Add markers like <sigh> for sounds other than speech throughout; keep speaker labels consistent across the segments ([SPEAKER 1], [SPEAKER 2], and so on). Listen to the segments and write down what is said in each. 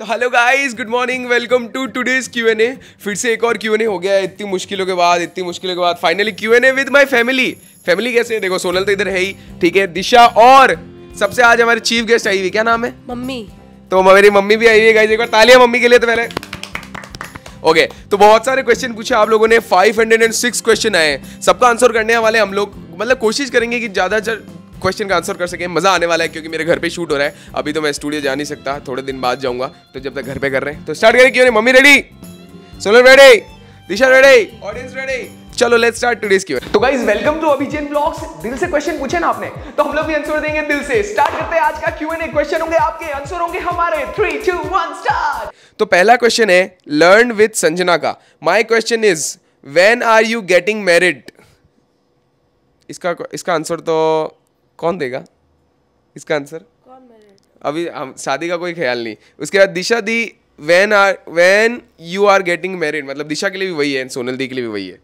[SPEAKER 1] तो hello guys good morning welcome to today's Q N A फिर से एक और क्यू एन ए हो गया है इतनी मुश्किलों के बाद इतनी मुश्किलों के बाद finally Q N A with my family family कैसे है देखो सोनल तो इधर है ही ठीक है दिशा और सबसे आज हमारे चीफ गेस्ट आई हुई क्या नाम है मम्मी तो मेरी मम्मी भी आई हुई है एक बार तालियां मम्मी के लिए तो पहले ओके okay, तो बहुत सारे क्वेश्चन पूछे आप लोगों ने five hundred and six question आए सबका आंसर करने वाले हम लोग मतलब कोशिश करेंगे कि ज़्यादा क्वेश्चन का आंसर कर सके मज़ा आने वाला है क्योंकि मेरे घर पे शूट हो रहा है अभी तो मैं स्टूडियो जा नहीं सकता थोड़े दिन बाद जाऊंगा तो जब तक घर पे कर रहे हैं तो स्टार्ट करें क्यों मम्मी रेडी सोलन ready Disha ready audience ready चलो लेट्स स्टार्ट टुडेस क्यू तो guys welcome to Abhijeet blogs दिल से क्वेश्चन पूछे ना आपने तो हम लोग भी आंसर देंगे दिल से स्टार्ट करते हैं आज का क्यू एंड ए क्वेश्चन होंगे आपके आंसर होंगे हमारे 3 2 1 स्टार्ट तो पहला क्वेश्चन है लर्न विद संजना का my question is when are you getting married इसका इसका आंसर तो कौन देगा इसका आंसर अभी हम शादी का कोई ख्याल नहीं उसके बाद Disha di when are when you are getting married मतलब दिशा के लिए भी वही है सोनल दी के लिए भी वही है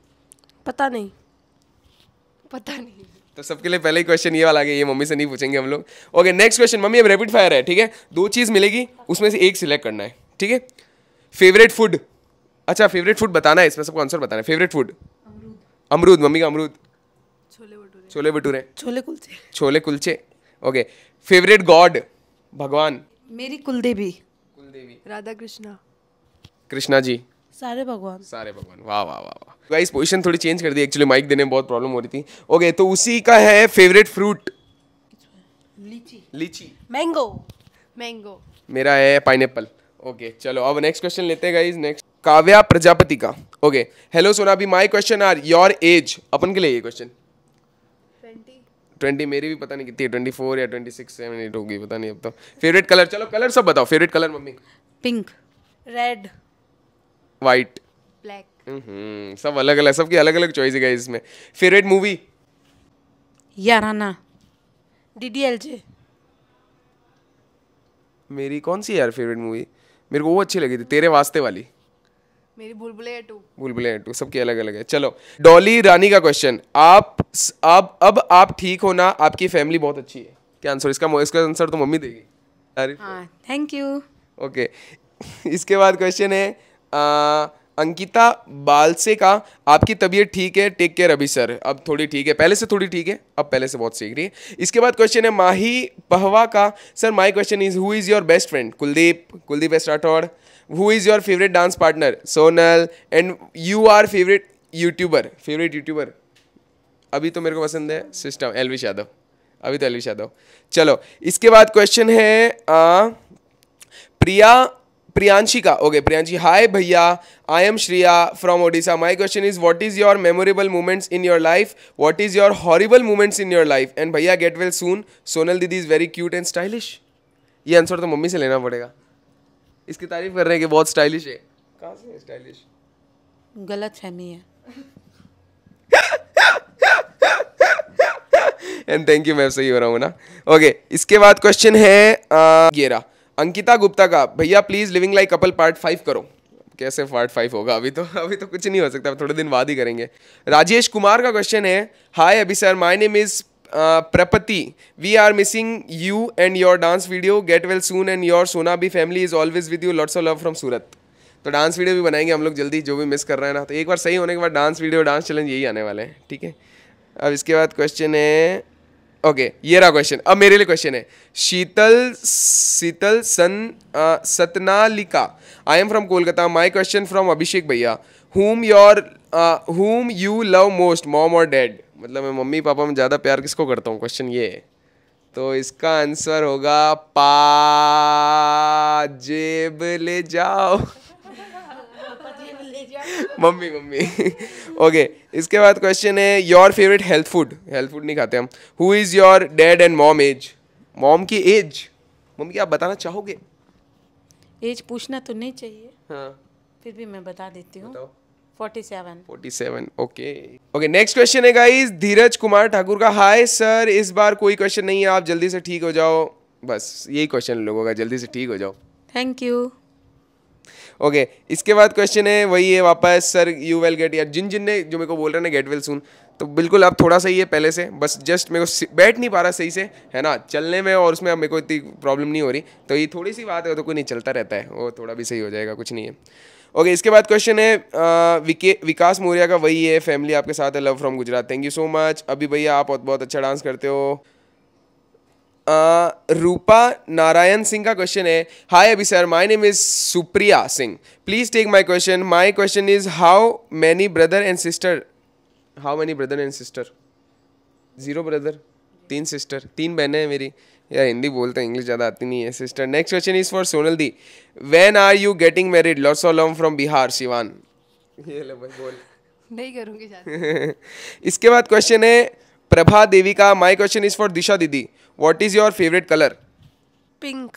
[SPEAKER 2] पता नहीं पता नहीं
[SPEAKER 1] तो सबके लिए पहले ही क्वेश्चन ये वाला आ गया ये मम्मी से नहीं पूछेंगे हम लोग ओके नेक्स्ट क्वेश्चन मम्मी अब रैपिड फायर है ठीक है दो चीज़ मिलेगी उसमें से एक सिलेक्ट करना है ठीक है फेवरेट फूड अच्छा फेवरेट फूड बताना है इसमें सबको आंसर बताना है फेवरेट फूड अमरूद मम्मी का अमरूद chole bhature chole kulche chole kulche okay favourite god भगवान
[SPEAKER 3] मेरी कुलदेवी
[SPEAKER 2] कुलदेवी राधा कृष्णा कृष्णा जी सारे भगवान सारे भगवान
[SPEAKER 1] वाह वाह वाह वाह गाइस पोजीशन थोड़ी चेंज कर दी एक्चुअली माइक देने में बहुत प्रॉब्लम हो रही थी ओके तो उसी का है फेवरेट फ्रूट लीची लीची
[SPEAKER 2] मैंगो मैंगो
[SPEAKER 1] मेरा है पाइनएप्पल ओके चलो अब नेक्स्ट क्वेश्चन लेते हैं गाइस नेक्स्ट काव्या प्रजापति का okay hello Sona Abhi my question are your age अपन के लिए ये क्वेश्चन ट्वेंटी मेरी भी पता नहीं कितनी है ट्वेंटी फोर या ट्वेंटी सिक्स सेवन एट होगी पता नहीं अब तो फेवरेट कलर चलो कलर सब बताओ favourite colour mummy pink red white black सब अलग अलग सबकी अलग अलग चॉइस है इसमें favourite movie
[SPEAKER 3] Yaarana D D L J
[SPEAKER 1] मेरी कौन सी यार फेवरेट मूवी मेरे को वो अच्छी लगी थी तेरे वास्ते वाली
[SPEAKER 3] मेरी बुलबुले टू
[SPEAKER 1] बुलबुले टू सबके अलग अलग है चलो डॉली रानी का क्वेश्चन आप अब अब आप ठीक हो ना आपकी फैमिली बहुत अच्छी है क्या आंसर इसका इसका आंसर तो मम्मी देगी अरे हाँ थैंक यू ओके इसके बाद क्वेश्चन है आ, अंकिता बालसे का आपकी तबीयत ठीक है टेक केयर अभी सर अब थोड़ी ठीक है पहले से थोड़ी ठीक है अब पहले से बहुत सीख रही है इसके बाद क्वेश्चन है माही पहवा का sir my question is who is your best friend Kuldeep Kuldeep S Rathore who is your favourite dance partner Sonal and you are favourite YouTuber favourite YouTuber अभी तो मेरे को पसंद है सिस्टम एलविश यादव अभी तो एलविश यादव चलो इसके बाद क्वेश्चन है आ, प्रिया प्रियांशी का ओके प्रियांशी हाय भैया I am Shriya from Odisha my question is what is your memorable moments in your life what is your horrible moments in your life and भैया गेट वेल सून सोनल दीदी is very cute and stylish ये answer तो mummy से लेना पड़ेगा इसकी तारीफ कर रहे हैं कि बहुत स्टाइलिश है कहाँ से है स्टाइलिश
[SPEAKER 3] गलत फहमी है
[SPEAKER 1] एंड थैंक यू मैं सही हो रहा हूँ ना ओके okay, इसके बाद क्वेश्चन है गेरा अंकिता गुप्ता का भैया please living like couple part five करो कैसे पार्ट फाइव होगा अभी तो <laughs> अभी तो कुछ नहीं हो सकता थोड़े दिन बाद ही करेंगे राजेश कुमार का क्वेश्चन है hi Abhi sir my name is Prapti we are missing you and your dance video get well soon and your Sona बी भी family is always with you lots of love from Surat तो डांस वीडियो भी बनाएंगे हम लोग जल्दी जो भी मिस कर रहे हैं ना तो एक बार सही होने के बाद डांस वीडियो डांस चैलेंज यही आने वाले हैं ठीक है अब इसके बाद क्वेश्चन है ओके okay, ये रहा क्वेश्चन अब मेरे लिए क्वेश्चन है शीतल शीतल सन सतनालिका I am from Kolkata my question from Abhishek भैया whom your whom you love most mom और डैड मतलब मैं मम्मी पापा में ज़्यादा प्यार किसको करता हूँ क्वेश्चन ये है तो इसका आंसर होगा पा जेब ले जाओ मम्मी मम्मी ओके इसके बाद क्वेश्चन है your favourite health food health food नहीं खाते हम who is your dad and mom age mom की एज मम्मी आप बताना चाहोगे
[SPEAKER 3] एज पूछना तो नहीं चाहिए हाँ फिर भी मैं बता देती हूँ
[SPEAKER 1] नेक्स्ट क्वेश्चन है गाइस धीरज कुमार ठाकुर का हाय सर इस बार कोई क्वेश्चन नहीं है आप जल्दी से ठीक हो जाओ बस यही क्वेश्चन लोगों का जल्दी से ठीक हो जाओ थैंक यू ओके okay, इसके बाद क्वेश्चन है वही है वापस सर यू वेल गेट यार जिन जिन ने जो मेरे को बोल रहे ना गेट वेल सुन तो बिल्कुल आप थोड़ा सा ही है पहले से बस जस्ट मेरे को बैठ नहीं पा रहा सही से है ना चलने में और उसमें अब मेरे को इतनी प्रॉब्लम नहीं हो रही तो ये थोड़ी सी बात है तो कोई नहीं चलता रहता है वो थोड़ा भी सही हो जाएगा कुछ नहीं है ओके इसके बाद क्वेश्चन है विकास मौर्या का वही है फैमिली आपके साथ है love from Gujarat thank you so much Abhi भैया आप बहुत अच्छा डांस करते हो रूपा नारायण सिंह का क्वेश्चन है hi Abhi sir my name is Supriya Singh please take my question my question is how many brother and sister how many brother and sister zero brother तीन sister तीन बहनें हैं मेरी या हिंदी बोलते हैं इंग्लिश ज़्यादा आती नहीं है sister next question is for Sonal di when are you getting married lots of love from Bihar Shivan ये ले भाई बोल नहीं करूँगी <laughs> इसके बाद क्वेश्चन है प्रभा देवी का my question is for Disha दीदी what is your favourite colour pink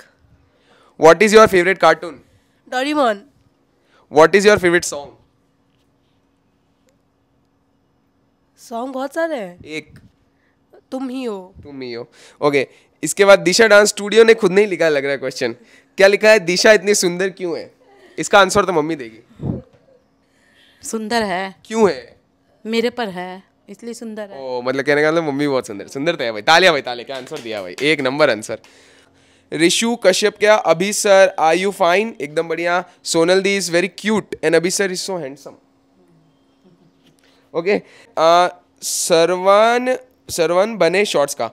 [SPEAKER 1] what is your favourite cartoon Doraemon what is your favourite song
[SPEAKER 2] song बहुत सारे हैं एक तुम ही हो
[SPEAKER 1] तुम ही हो ओके इसके बाद दिशा डांस स्टूडियो ने खुद नहीं लिखा लग रहा है क्वेश्चन क्या लिखा है दिशा इतनी सुंदर क्यों है इसका आंसर तो मम्मी देगी
[SPEAKER 3] सुंदर है क्यों है मेरे पर है इसलिए सुंदर है ओ
[SPEAKER 1] oh, मतलब कहने का मतलब मम्मी बहुत सुंदर सुंदर तो है भाई तालिया भाई तालिया क्या आंसर दिया भाई एक नंबर आंसर रिशु कश्यप क्या अभी सर आर यू फाइन एकदम बढ़िया Sonal di is very cute and Abhi sir is so handsome okay Sarwan Sarwan बने शॉर्ट्स का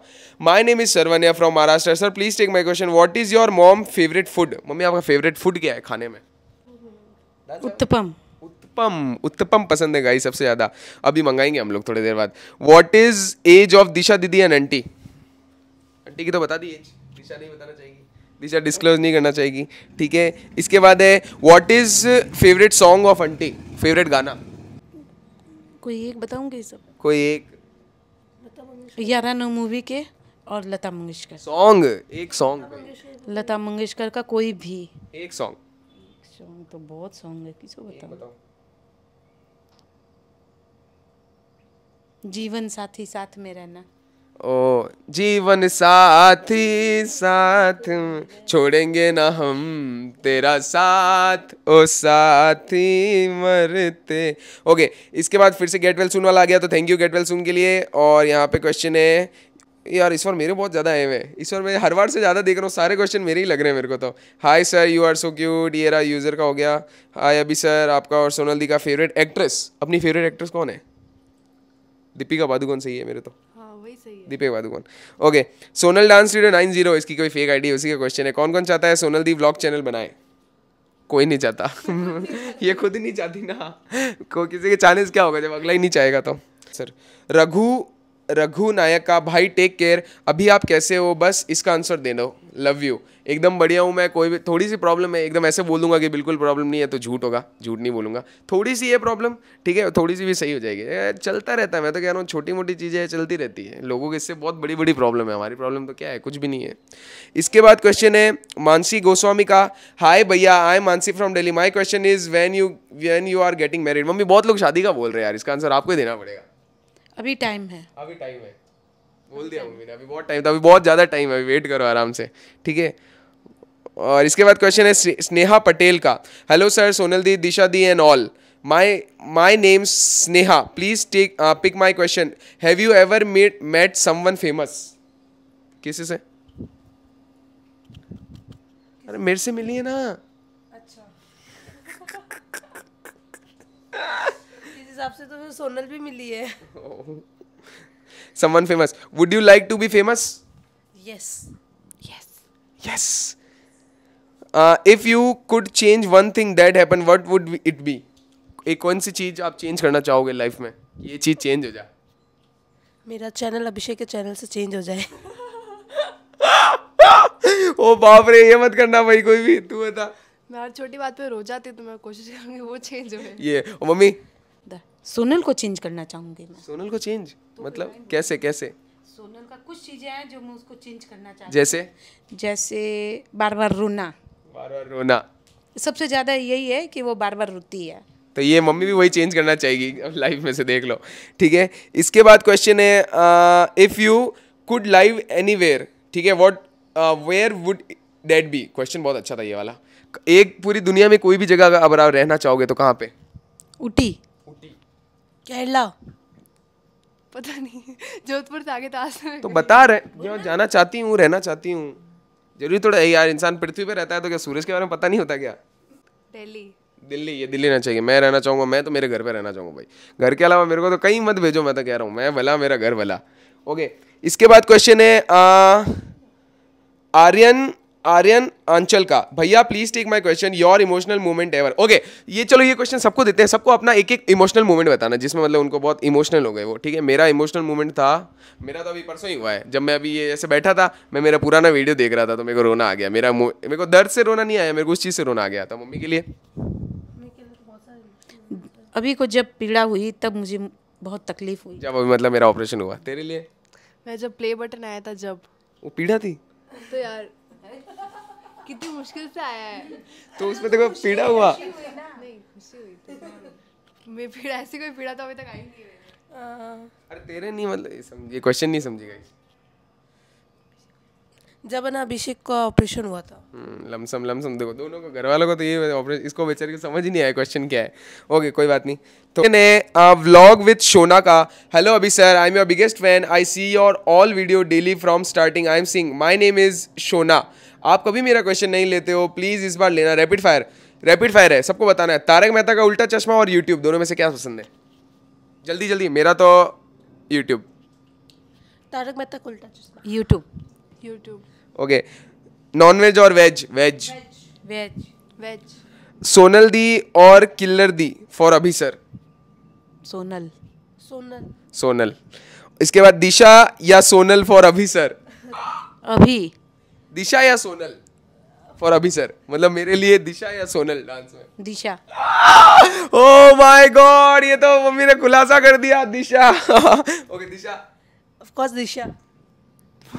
[SPEAKER 1] माय नेम इज सरवन या from Maharashtra sir please take my question what is your mom favourite food mummy आपका favourite food क्या है खाने में उत्तपम उत्तपम उत्तपम पसंद है गाई सबसे ज़्यादा अभी मंगाएंगे हम लोग थोड़ी देर बाद what is age of Disha दीदी एंड आंटी आंटी की तो बता दी एज दिशा नहीं बताना चाहिए दिशा डिस्क्लोज नहीं करना चाहिए ठीक है इसके बाद है what is favourite song of aunty favourite गाना
[SPEAKER 3] कोई एक बताऊंगी सब कोई एक यारा नो मूवी के और लता मंगेशकर सॉन्ग एक
[SPEAKER 1] सॉन्ग
[SPEAKER 3] लता मंगेशकर का कोई भी एक सॉन्ग सॉन्ग तो बहुत सॉन्ग है किसको बताओ जीवन साथी साथ में रहना
[SPEAKER 1] ओ जीवन साथी साथ छोड़ेंगे ना हम तेरा साथ ओ साथी मरते ओके इसके बाद फिर से गेट वेल सुन वाला आ गया तो thank you get well soon के लिए और यहाँ पे क्वेश्चन है यार इस बार मेरे बहुत ज़्यादा आए हुए इस बार मैं हर बार से ज़्यादा देख रहा हूँ सारे क्वेश्चन मेरे ही लग रहे हैं मेरे को तो hi sir you are so cute ये यूज़र का हो गया हाय अभी सर आपका और सोनल दी का फेवरेट एक्ट्रेस अपनी फेवरेट एक्ट्रेस कौन है दीपिका पादुकोण सही है मेरे तो दीपे वादुकोन okay Sonal dance studio nine zero इसकी कोई फेक आईडी उसी का क्वेश्चन है कौन कौन चाहता है सोनल दी ब्लॉग चैनल बनाए कोई नहीं चाहता <laughs> ये खुद ही नहीं चाहती ना को किसी के चांसेस क्या होगा जब अगला ही नहीं चाहेगा तो सर रघु रघु नायक का भाई टेक केयर अभी आप कैसे हो बस इसका आंसर दे दो लव यू एकदम बढ़िया हूँ मैं कोई भी थोड़ी सी प्रॉब्लम है एकदम ऐसे बोलूँगा कि बिल्कुल प्रॉब्लम नहीं है तो झूठ होगा झूठ नहीं बोलूँगा थोड़ी सी है प्रॉब्लम ठीक है थोड़ी सी भी सही हो जाएगी चलता रहता है मैं तो कह रहा हूँ छोटी मोटी चीज़ें चलती रहती है लोगों के इससे बहुत बड़ी बड़ी प्रॉब्लम है हमारी प्रॉब्लम तो क्या है कुछ भी नहीं है इसके बाद क्वेश्चन है मानसी गोस्वामी का हाय भैया I Mansi from Delhi my question is when you when you are getting married mummy बहुत लोग शादी का बोल रहे हैं यार इसका आंसर आपको ही देना पड़ेगा अभी टाइम है अभी टाइम है बोल दिया मम्मी ने अभी बहुत टाइम था अभी बहुत ज़्यादा टाइम है अभी वेट करो आराम से ठीक है और इसके बाद क्वेश्चन है स्नेहा पटेल का hello sir Sonal di Disha di and all my my name Sneha please take pick my question have you ever ever met someone famous famous किसी से अरे मेरे से मिली है ना
[SPEAKER 2] अच्छा <laughs> हिसाब से तो सोनल भी मिली है
[SPEAKER 1] someone famous would you like to be famous
[SPEAKER 2] yes yes
[SPEAKER 1] yes if you could change one thing that happen what would it be एक कौन सी चीज आप चेंज करना चाहोगे लाइफ में ये चीज चेंज हो जाए
[SPEAKER 2] मेरा चैनल अभिषेक के चैनल से चेंज हो जाए
[SPEAKER 1] ओ बाप रे ये मत करना भाई कोई भी
[SPEAKER 4] तू बता मैं हर छोटी बात पे रो जाती तो मैं कोशिश करूंगी वो चेंज हो
[SPEAKER 1] ये ओ मम्मी सोनल को
[SPEAKER 3] चेंज करना चाहूंगी मैं सोनल को चेंज तो
[SPEAKER 1] मतलब कैसे कैसे
[SPEAKER 3] सोनल का कुछ चीज़ें हैं जो मैं उसको चेंज करना चाहती जैसे जैसे बार बार रोना
[SPEAKER 1] बार बार रोना
[SPEAKER 3] सबसे ज़्यादा यही है कि वो बार बार रोती है
[SPEAKER 1] तो ये मम्मी भी वही चेंज करना चाहेगी लाइफ में से देख लो ठीक है इसके बाद क्वेश्चन है if you could live any ठीक है what where would date be question बहुत अच्छा था ये वाला एक पूरी दुनिया में कोई भी जगह अगर आप रहना चाहोगे तो कहाँ पे उटी केरला
[SPEAKER 4] पता नहीं जोधपुर से आगे तो आसान तो बता रहे
[SPEAKER 1] यहाँ जाना चाहती हूँ रहना चाहती हूँ जरूरी थोड़ा यार इंसान पृथ्वी पे रहता है तो क्या सूरज के बारे में पता नहीं होता क्या दिल्ली दिल्ली ये दिल्ली रहना चाहिए मैं रहना चाहूँगा मैं तो मेरे घर पे रहना चाहूँगा भाई घर के अलावा मेरे को तो कहीं मत भेजो मैं तो कह रहा हूँ मैं भला मेरा घर भला ओके इसके बाद क्वेश्चन है आर्यन आर्यन आंचल का भैया please take my question your emotional moment ever okay ये चलो ये क्वेश्चन सबको देते हैं सबको अपना एक एक इमोशनल मोमेंट बताना जिसमें मतलब उनको बहुत इमोशनल हो गए वो ठीक है मेरा इमोशनल मोमेंट था मेरा तो अभी परसों ही हुआ है जब मैं अभी ये ऐसे बैठा था मैं मेरा पुराना वीडियो देख रहा था तो मेरे को रोना आ गया मेरा मेरे को दर्द से रोना नहीं आया मेरे को उस चीज़ से रोना आ गया था मम्मी के लिए
[SPEAKER 3] अभी को जब पीड़ा हुई तब मुझे बहुत तकलीफ हुई जब अभी मतलब
[SPEAKER 1] मेरा ऑपरेशन हुआ
[SPEAKER 3] तेरे लिए
[SPEAKER 4] मैं जब प्ले बटन आया था जब वो पीड़ा थी तो यार कितनी मुश्किल से आया है
[SPEAKER 1] तो उसमें देखो पीड़ा हुआ
[SPEAKER 4] नहीं खुशी हुई थी तो तो मैं पीड़ा ऐसी कोई पीड़ा तो अभी तक आई नहीं हाँ।
[SPEAKER 1] अरे तेरे नहीं मतलब ये समझिए क्वेश्चन नहीं समझी गाइस
[SPEAKER 2] जब ना अभिषेक का ऑपरेशन हुआ था
[SPEAKER 1] हम्म, लमसम लमसम देखो दोनों को घर वालों को तो ये ऑपरेशन इसको बेचारे को समझ ही नहीं आया क्वेश्चन क्या है ओके कोई बात नहीं तो मैंने व्लॉग विद शोना का हेलो अभी sir I am your biggest fan I see your all video daily from starting I am sing my name is Shona आप कभी मेरा क्वेश्चन नहीं लेते हो प्लीज़ इस बार लेना रैपिड फायर रैपिड फायर है सबको बताना है तारक मेहता का उल्टा चश्मा और यूट्यूब दोनों में से क्या पसंद है जल्दी जल्दी मेरा तो YouTube
[SPEAKER 2] Tarak Mehta ka Ooltah
[SPEAKER 1] Chashmah YouTube YouTube okay वेज और वेज वेज
[SPEAKER 3] वेज वेज
[SPEAKER 1] सोनल दी और किल्लर दी फॉर अभी सर सोनल सोनल सोनल इसके बाद दिशा या सोनल फॉर अभी सर अभी दिशा या सोनल फॉर अभी सर मतलब मेरे लिए दिशा या सोनल डांस में दिशा ओ माय गॉड ये तो मम्मी ने खुलासा कर दिया Disha okay
[SPEAKER 2] Disha of course Disha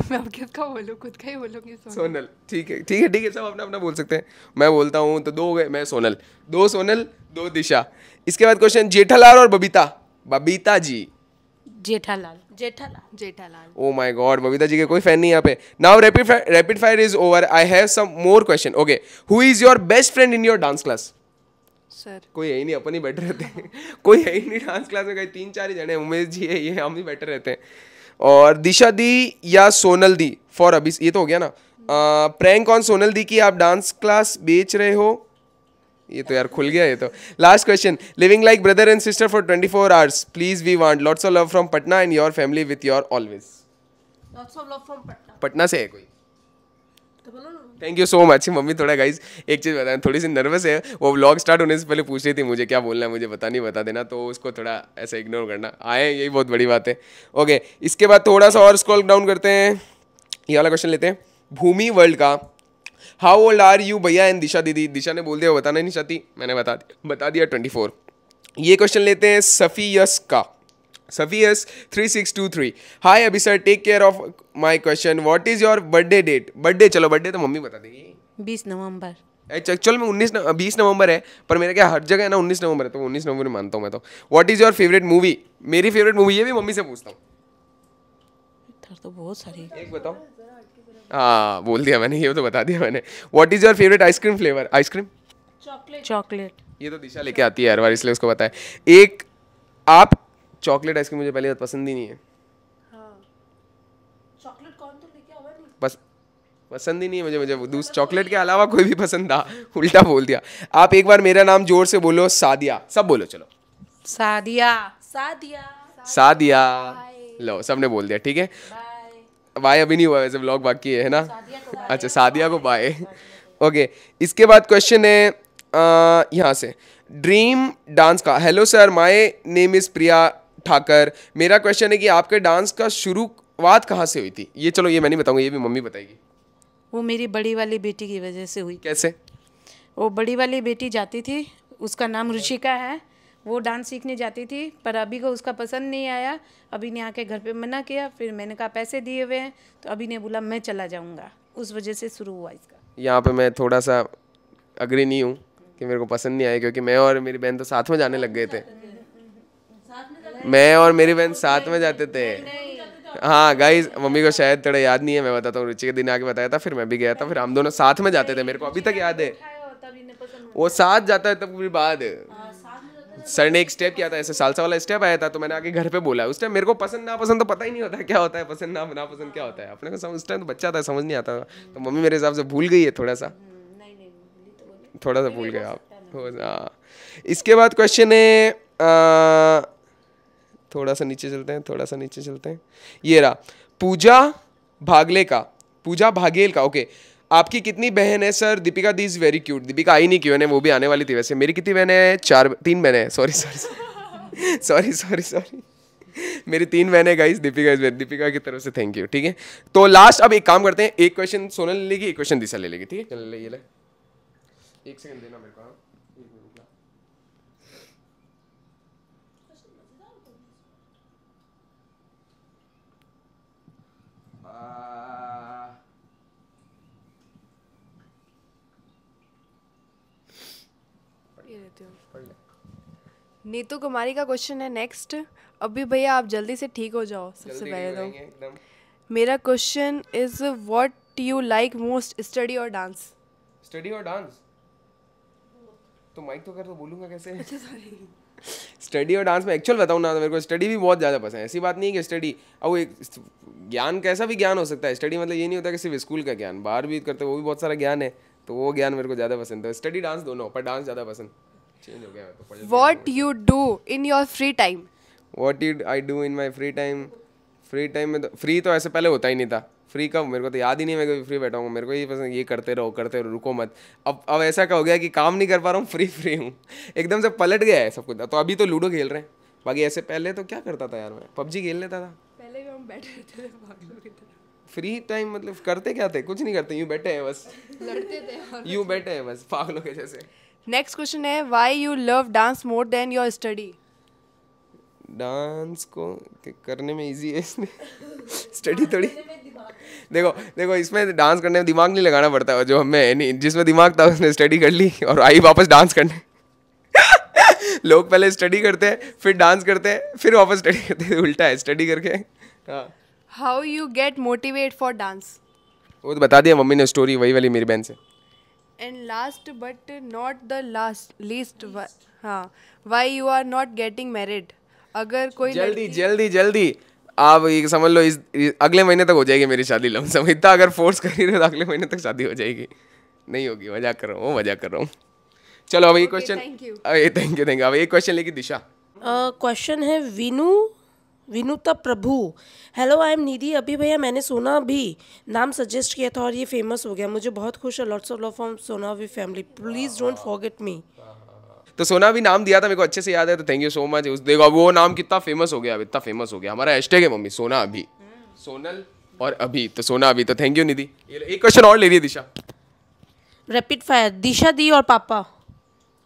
[SPEAKER 2] मैं अब
[SPEAKER 4] किसका बोलूँ खुद का ही बोलूँगी
[SPEAKER 2] सोनल।,
[SPEAKER 1] ठीक है ठीक है ठीक है सब अपना अपना बोल सकते हैं मैं बोलता हूँ तो दो हो गए मैं सोनल दो सोनल दो दिशा इसके बाद क्वेश्चन जेठालाल और Babita Babita ji
[SPEAKER 3] Jethalal Jethalal Jethalal
[SPEAKER 1] oh my God जी के कोई फैन नहीं यहाँ पे now rapid rapid fire is over I have some more question okay who is your best friend in your dance class sir कोई है ही नहीं अपन ही बैठे रहते हैं <laughs> कोई है ही नहीं डांस क्लास में कहीं तीन चार ही जने उमेश जी है ये हम ही बैठे रहते हैं और दिशा दी या सोनल दी फॉर अभी ये तो हो गया ना प्रैंक ऑन सोनल दी की आप डांस क्लास बेच रहे हो ये तो यार खुल गया ये तो last question living like brother and sister for 24 four hours please we want lots of love from Patna and your family with your always
[SPEAKER 2] lots of love from Patna
[SPEAKER 1] Patna से है कोई thank you so much mummy थोड़ा guys एक चीज़ बताएं थोड़ी सी nervous है वो व्लॉग स्टार्ट होने से पहले पूछ रही थी मुझे क्या बोलना है मुझे पता नहीं बता देना तो उसको थोड़ा ऐसा इग्नोर करना आए यही बहुत बड़ी बात है ओके इसके बाद थोड़ा सा और स्क्रॉल डाउन करते हैं ये वाला क्वेश्चन लेते हैं भूमि वर्ल्ड का हाउ ओल्ड आर यू भैया एंड दिशा दीदी दिशा ने बोल दिया बताना नहीं चाहती मैंने बता दिया बता दिया ट्वेंटी फोर ये क्वेश्चन लेते हैं सफ़ीयस का yes three six two three hi अभी sir take care of my question what is your birthday date birthday चलो बर्थडे तो मम्मी बता देगी
[SPEAKER 3] बीस नवंबर
[SPEAKER 1] एक्चुअल में उन्नीस बीस नवंबर है पर मेरे क्या हर जगह है ना उन्नीस नवंबर है तो उन्नीस नवंबर मानता हूँ मैं तो what is your favourite movie मेरी फेवरेट मूवी ये भी मम्मी से पूछता हूँ तो बहुत सारी एक बताओ हाँ बोल दिया मैंने ये तो बता दिया मैंने what is your favourite ice cream flavour ice cream chocolate chocolate ये तो दिशा लेके आती है हर बार इसलिए उसको बताए एक आप चॉकलेट आइसक्रीम मुझे पहले पसंद ही नहीं हाँ।
[SPEAKER 2] तो है
[SPEAKER 1] बस पसंद ही नहीं है मुझे मुझे दूसरे चॉकलेट के अलावा कोई भी पसंद था उल्टा बोल दिया आप एक बार मेरा नाम जोर से बोलो सादिया सब बोलो चलो
[SPEAKER 3] सादिया सादिया
[SPEAKER 1] सादिया लो सबने बोल दिया ठीक है बाय अभी नहीं हुआ वैसे ब्लॉग बाकी है ना अच्छा सादिया को बाय ओके इसके बाद क्वेश्चन है यहाँ से ड्रीम डांस का hello sir my name is Priya Thakar मेरा क्वेश्चन है कि आपके डांस का शुरुआत कहाँ से हुई थी ये चलो ये मैं नहीं बताऊँगा ये भी मम्मी बताएगी
[SPEAKER 3] वो मेरी बड़ी वाली बेटी की वजह से हुई कैसे वो बड़ी वाली बेटी जाती थी उसका नाम रुचिका है वो डांस सीखने जाती थी पर अभी को उसका पसंद नहीं आया अभी ने आके घर पे मना किया फिर मैंने कहा पैसे दिए हुए हैं तो अभी ने बोला मैं चला जाऊँगा उस वजह से शुरू हुआ इसका
[SPEAKER 1] यहाँ पे मैं थोड़ा सा अग्री नहीं हूँ कि मेरे को पसंद नहीं आया क्योंकि मैं और मेरी बहन तो साथ में जाने लग गए थे मैं और मेरी बहन साथ में जाते थे हाँ गाई मम्मी को शायद थोड़ा याद नहीं है मैं बताता हूँ रुचि के दिन आके बताया था फिर मैं भी गया था फिर हम दोनों साथ में जाते थे मेरे को अभी तक याद है वो साथ जाता है तब भी बाद सर ने एक स्टेप किया था ऐसे सालसा वाला स्टेप आया था तो मैंने आगे घर पे बोला उस टाइम मेरे को पसंद ना पसंद तो पता ही नहीं होता क्या होता है पसंद ना ना पसंद क्या होता है अपने को समझ उस टाइम तो बच्चा था समझ नहीं आता तो मम्मी मेरे हिसाब से भूल गई है थोड़ा सा थोड़ा सा भूल गए आप हाँ। इसके बाद क्वेश्चन है थोड़ा सा नीचे चलते हैं थोड़ा सा नीचे चलते हैं ये रहा पूजा भागले का पूजा भागेल का ओके okay. आपकी कितनी बहन है sir Deepika di is very cute Deepika आई नहीं क्यों है वो भी आने वाली थी वैसे मेरी कितनी बहनें हैं चार तीन बहनें हैं sorry sorry sorry sorry sorry मेरी तीन बहनें गाइस दीपिका इज दीपिका की तरफ से थैंक यू ठीक है तो लास्ट अब एक काम करते हैं एक क्वेश्चन सोना ले लेगी एक क्वेश्चन दिशा ले लेगी ठीक है चल ले ये ले एक सेकंड देना मेरे को Uh...
[SPEAKER 4] नीतू तो कुमारी का क्वेश्चन है नेक्स्ट अभी भैया आप जल्दी से ठीक हो जाओ सबसे पहले तो मेरा question is what you like most study और डांस
[SPEAKER 1] स्टडी और डांस तो माइक तो कर तो बोलूंगा कैसे स्टडी और डांस में एक्चुअल बताऊँ ना तो मेरे को स्टडी भी बहुत ज़्यादा पसंद है ऐसी बात नहीं है कि स्टडी अब एक ज्ञान कैसा भी ज्ञान हो सकता है स्टडी मतलब ये नहीं होता कि सिर्फ स्कूल का ज्ञान बाहर भी करते वो भी बहुत सारा ज्ञान है तो वो ज्ञान मेरे को ज़्यादा पसंद था स्टडी डांस दोनों पर डांस ज़्यादा पसंद चेंज हो गया तो
[SPEAKER 4] what you do in your free time
[SPEAKER 1] what you I do in my free time free time में तो फ्री तो ऐसे पहले होता ही नहीं था फ्री कब मेरे को तो याद ही नहीं मैं कभी फ्री बैठा हूँ मेरे को ये पसंद ये करते रहो करते रहो रुको मत अब अब ऐसा क्या हो गया कि काम नहीं कर पा रहा हूँ फ्री फ्री हूँ एकदम से पलट गया है सब कुछ तो अभी तो लूडो खेल रहे हैं बाकी ऐसे पहले तो क्या करता था यार मैं पबजी खेल लेता था
[SPEAKER 4] पहले भी हम बैठे रहते थे
[SPEAKER 1] फ्री टाइम मतलब करते क्या थे कुछ नहीं करते यूं बैठे हैं बस लड़ते थे यूं बैठे हैं बस पागलों के जैसे
[SPEAKER 4] नेक्स्ट क्वेश्चन है why you love dance more than your study
[SPEAKER 1] dance को करने में इजी है इसमें स्टडी थोड़ी देखो देखो इसमें डांस करने में दिमाग नहीं लगाना पड़ता जो हमें नहीं जिसमें दिमाग था उसने स्टडी कर ली और आई वापस डांस करने लोग पहले स्टडी करते हैं फिर डांस करते हैं फिर वापस स्टडी करते हैं उल्टा है स्टडी करके हाँ
[SPEAKER 4] how you get motivate for dance
[SPEAKER 1] वो तो बता दिया मम्मी ने स्टोरी वही वाली मेरी बहन से
[SPEAKER 4] and last but not the last least हाँ why you are not getting married अगर कोई जल्दी
[SPEAKER 1] जल्दी जल्दी आप ये समझ लो इस, इस अगले महीने तक हो जाएगी मेरी शादी लम समझता अगर फोर्स कर रहे तो अगले महीने तक शादी हो जाएगी नहीं होगी वजह कर रहा हूँ वजह कर रहा हूँ चलो अब ये question thank you thank you thank you अब ये क्वेश्चन लेगी दिशा
[SPEAKER 2] क्वेश्चन uh, है विनू Vinuta Prabhu hello I am Nidhi अभी भैया मैंने सोना भी नाम सजेस्ट किया था और ये फेमस हो गया मुझे बहुत खुश है lots of love from Sona अभी family please don't
[SPEAKER 1] forget me तो सोना भी नाम दिया था मेरे को अच्छे से याद है तो थैंक यू सो मच उस देखो वो नाम कितना फेमस हो गया अब इतना फेमस हो गया हमारा हैशटैग है मम्मी सोना अभी सोनल और अभी तो सोना अभी तो थैंक यू निधि एक क्वेश्चन और ले रही दिशा
[SPEAKER 2] रैपिड फायर दिशा दी और पापा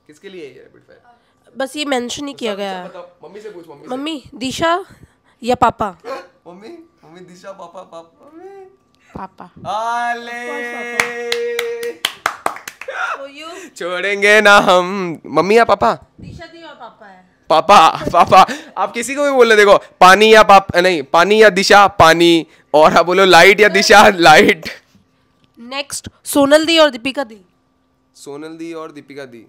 [SPEAKER 1] किसके लिए ये रैपिड फायर
[SPEAKER 2] बस ये मेंशन ही किया गया अच्छा
[SPEAKER 1] है मम्मी से पूछ मम्मी मम्मी
[SPEAKER 2] दिशा या पापा
[SPEAKER 1] मम्मी मम्मी दिशा पापा पापा मम्मी
[SPEAKER 2] पापा आले
[SPEAKER 1] तो छोड़ेंगे ना हम मम्मी या पापा दिशा दी और पापा है पापा पापा आप किसी को भी बोल देखो पानी या पाप नहीं पानी या दिशा पानी और आप बोलो लाइट या दिशा लाइट
[SPEAKER 2] नेक्स्ट सोनल दी और दीपिका दी
[SPEAKER 1] सोनल दी और दीपिका दी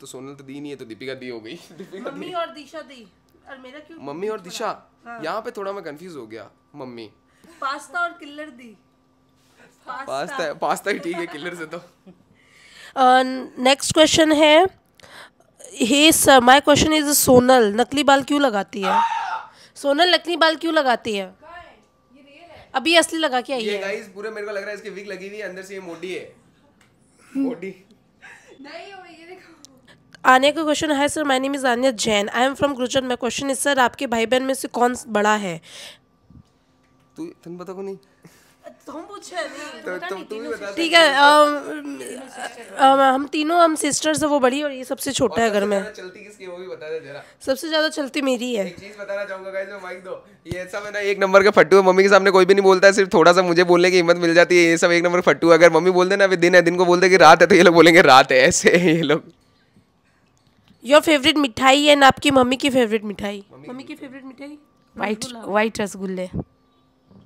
[SPEAKER 1] तो सोनल तो दी नहीं है तो दीपिका दी हो गई <laughs> मम्मी और
[SPEAKER 2] दिशा दी और मेरा क्यों
[SPEAKER 1] मम्मी और दिशा हाँ। यहाँ पे थोड़ा मैं कंफ्यूज हो गया मम्मी
[SPEAKER 2] पास्ता और किलर दी
[SPEAKER 1] पास्ता है पास्ता ही ठीक है किलर से तो
[SPEAKER 2] नेक्स्ट <laughs> क्वेश्चन है hey sir my question is Sonal नकली बाल क्यों लगाती है सोनल नकली बाल क्यों लगाती है अभी असली लगा के आई है ये गाइस
[SPEAKER 1] पूरे मेरे को लग रहा है इसकी विग लगी हुई है अंदर से ये मोटी है मोटी नहीं
[SPEAKER 2] आने का क्वेश्चन है sir my name is Aanya Jain I am from Gujarat my question is sir आपके भाई बहन में से कौन बड़ा है
[SPEAKER 1] तू तुम बताओ नहीं तुम तो तो तो ठीक है
[SPEAKER 2] हम तीनों हम सिस्टर्स है वो बड़ी और ये सबसे छोटा है घर में
[SPEAKER 1] चलती किसकी वो भी बता दे जरा
[SPEAKER 2] सबसे ज्यादा चलती मेरी है एक चीज बताना चाहूंगा गाइस मैं
[SPEAKER 1] माइक दो ये ऐसा मेरा एक नंबर का फट्टू है मम्मी के सामने कोई भी नहीं बोलता है सिर्फ थोड़ा सा मुझे बोलने की हिम्मत मिल जाती है ये सब एक नंबर फट्टू है अगर मम्मी बोल देना अभी दिन है दिन को बोल दे कि रात है तो ये लोग बोलेंगे रात है ऐसे ये लोग
[SPEAKER 2] योर फेवरेट मिठाई एंड आपकी मम्मी की फेवरेट मिठाई मम्मी की फेवरेट मिठाई वाइट
[SPEAKER 3] वाइट रसगुल्ले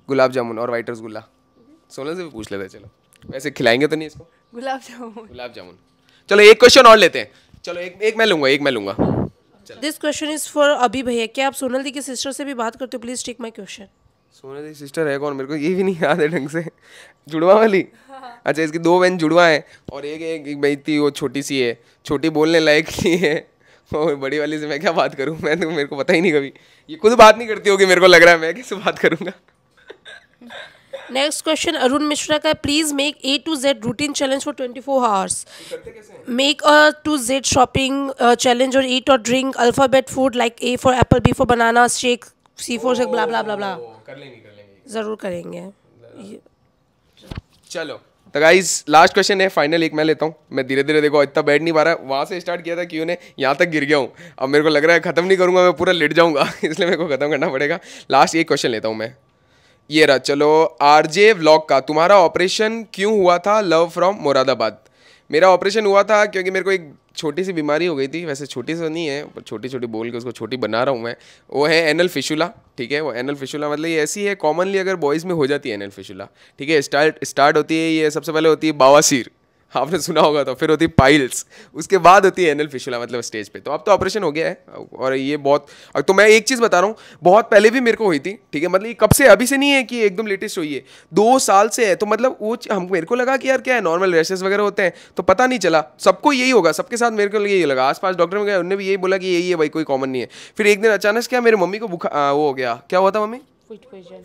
[SPEAKER 1] गुलाब जामुन और वाइट रसगुल्ला सोलह से पूछ लेते चलो वैसे खिलाएंगे तो नहीं इसको
[SPEAKER 3] गुलाब जामुन गुलाब जामुन
[SPEAKER 1] चलो एक क्वेश्चन और लेते हैं चलो एक एक मैं लूंगा एक मैं लूंगा
[SPEAKER 2] दिस क्वेश्चन इज फॉर अभी भैया क्या आप सोनल दी के सिस्टर से भी बात करते हो प्लीज टेक माई क्वेश्चन
[SPEAKER 1] सोने दी सिस्टर है कौन मेरे को ये भी नहीं याद है ढंग से जुड़वा वाली अच्छा इसकी दो बहन जुड़वा है और एक एक, बहन थी वो छोटी सी है छोटी बोलने लायक ही है और बड़ी वाली से मैं क्या बात करूँ मैं तो मेरे को पता ही नहीं कभी ये खुद बात नहीं करती होगी मेरे को लग रहा है मैं कैसे बात करूँगा
[SPEAKER 2] नेक्स्ट क्वेश्चन अरुण मिश्रा का please make A to Z routine challenge for twenty four hours make A to Z shopping challenge और ईट और drink alphabet food like A for apple B for banana shake C for से blah ब्ला ब्ला ब्ला कर लेंगे कर लेंगे ज़रूर करेंगे
[SPEAKER 1] चलो तो गाइज लास्ट क्वेश्चन है फाइनल एक मैं लेता हूँ मैं धीरे धीरे देखो इतना बैठ नहीं पा रहा वहाँ से स्टार्ट किया था क्यों ने यहाँ तक गिर गया हूँ अब मेरे को लग रहा है खत्म नहीं करूँगा मैं पूरा लेट जाऊँगा <laughs> इसलिए मेरे को खत्म करना पड़ेगा लास्ट एक क्वेश्चन लेता हूँ मैं ये रहा चलो आर जे व्लॉग का तुम्हारा ऑपरेशन क्यों हुआ था लव फ्रॉम मुरादाबाद मेरा ऑपरेशन हुआ था क्योंकि मेरे को एक छोटी सी बीमारी हो गई थी वैसे छोटी सी तो नहीं है पर छोटी छोटी बोल के उसको छोटी बना रहा हूँ मैं वो है एनल फिशुला ठीक है वो एनल फिशुला मतलब ये ऐसी है कॉमनली अगर बॉयज़ में हो जाती है एनल फिशुला ठीक है स्टार्ट स्टार्ट होती है ये सबसे पहले होती है बावासीर आपने सुना होगा तो फिर होती पाइल्स उसके बाद होती है एनल फिशुला मतलब स्टेज पे तो अब तो ऑपरेशन हो गया है और ये बहुत तो मैं एक चीज़ बता रहा हूँ बहुत पहले भी मेरे को हुई थी ठीक है मतलब ये कब से अभी से नहीं है कि एकदम लेटेस्ट हुई है दो साल से है तो मतलब वो हम मेरे को लगा कि यार क्या है नॉर्मल रैशेज वगैरह होते हैं तो पता नहीं चला सबको यही होगा सबके साथ मेरे को यही लगा आसपास डॉक्टर में गया उन्होंने भी यही बोला कि यही है भाई कोई कॉमन नहीं है फिर एक दिन अचानक क्या मेरी मम्मी को बुखा वो हो गया क्या हुआ था मम्मी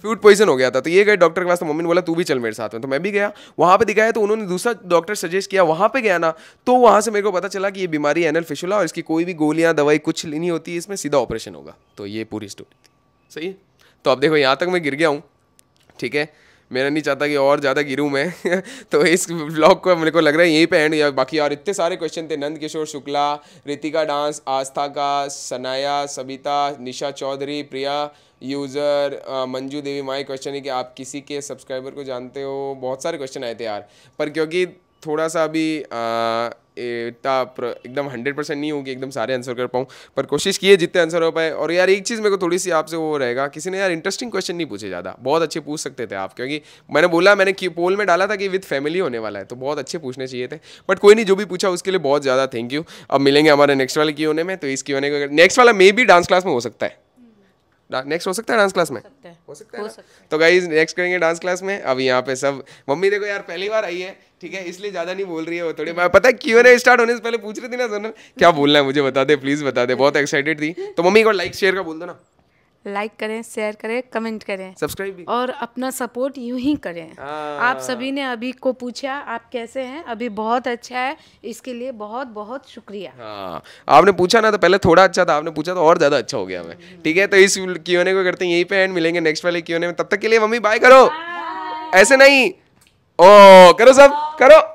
[SPEAKER 1] फूड पॉइजन हो गया था तो ये गए डॉक्टर के पास तो मम्मी ने बोला तू भी चल मेरे साथ में तो मैं भी गया वहाँ पे दिखाया तो उन्होंने दूसरा डॉक्टर सजेस्ट किया वहाँ पे गया ना तो वहाँ से मेरे को पता चला कि ये बीमारी एनल फिशुला और इसकी कोई भी गोलियाँ दवाई कुछ लेनी होती है इसमें सीधा ऑपरेशन होगा तो ये पूरी स्टोरी थी सही है तो अब देखो यहाँ तक मैं गिर गया हूँ ठीक है मेरा नहीं चाहता कि और ज़्यादा गिरूँ मैं <laughs> तो इस ब्लॉग को मेरे को लग रहा है यहीं पे एंड या बाकी और इतने सारे क्वेश्चन थे नंद किशोर शुक्ला रितिका डांस आस्था का Sanaya Sabita Nisha Chaudhary Priya user Manju Devi my question है कि आप किसी के सब्सक्राइबर को जानते हो बहुत सारे क्वेश्चन आए थे यार पर क्योंकि थोड़ा सा अभी इतना एकदम हंड्रेड परसेंट नहीं होगी एकदम सारे आंसर कर पाऊँ पर कोशिश किए जितने आंसर हो पाए और यार एक चीज़ मेरे को थोड़ी सी आपसे वो रहेगा किसी ने यार इंटरेस्टिंग क्वेश्चन नहीं पूछे ज़्यादा बहुत अच्छे पूछ सकते थे आप क्योंकि मैंने बोला मैंने पोल में डाला था कि विथ फैमिली होने वाला है तो बहुत अच्छे पूछने चाहिए थे बट कोई नहीं जो भी पूछा उसके लिए बहुत ज़्यादा थैंक यू अब मिलेंगे हमारे नेक्स्ट वाले की होने में तो इसकी होने का नेक्स्ट वाला मे भी डांस क्लास में हो सकता है नेक्स्ट हो सकता है डांस क्लास में हो सकता है, हो सकता तो गाइज नेक्स्ट करेंगे डांस क्लास में अब यहाँ पे सब मम्मी देखो यार पहली बार आई है ठीक है इसलिए ज्यादा नहीं बोल रही है वो थोड़ी मैं पता है क्यों स्टार्ट होने से पहले पूछ रही थी ना सर क्या बोलना है मुझे बता दे प्लीज बता दे बहुत एक्साइटेड थी तो मम्मी को लाइक शेयर का बोल दो ना
[SPEAKER 3] लाइक करें शेयर करें कमेंट करें सब्सक्राइब भी और अपना सपोर्ट यूं ही करें हाँ। आप सभी ने अभी को पूछा आप कैसे हैं अभी बहुत अच्छा है इसके लिए बहुत बहुत
[SPEAKER 1] शुक्रिया हाँ। आपने पूछा ना तो पहले थोड़ा अच्छा था आपने पूछा तो और ज़्यादा अच्छा हो गया मैं हम्म। ठीक है तो इस क्यों को करते हैं यहीं पे एंड मिलेंगे नेक्स्ट वाले क्यों में तब तक के लिए मम्मी बाय करो ऐसे नहीं ओ करो सब करो